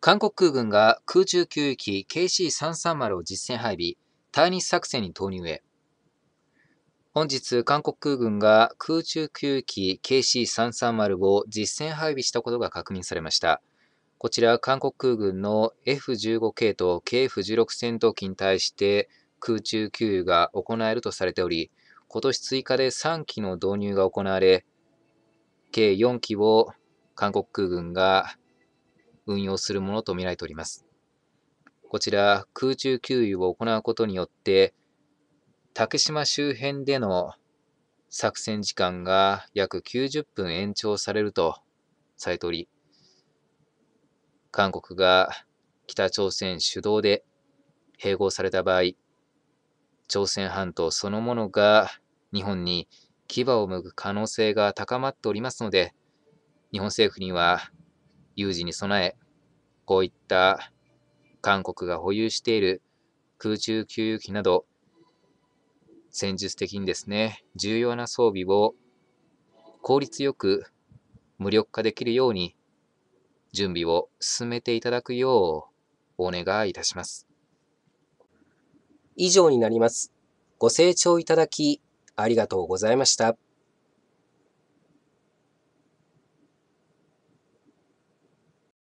韓国空軍が空中給油機 KC330 を実戦配備、対日作戦に投入へ。本日、韓国空軍が空中給油機 KC330 を実戦配備したことが確認されました。こちら、韓国空軍の F15 系と KF16 戦闘機に対して空中給油が行えるとされており、今年追加で3機の導入が行われ、計4機を韓国空軍が運用するものとみられております。こちら、空中給油を行うことによって、竹島周辺での作戦時間が約90分延長されるとされており、韓国が北朝鮮主導で併合された場合、朝鮮半島そのものが日本に牙を剥く可能性が高まっておりますので、日本政府には有事に備え、こういった韓国が保有している空中給油機など、戦術的にですね、重要な装備を効率よく無力化できるように準備を進めていただくようお願いいたします。以上になります。ご清聴いただきありがとうございました。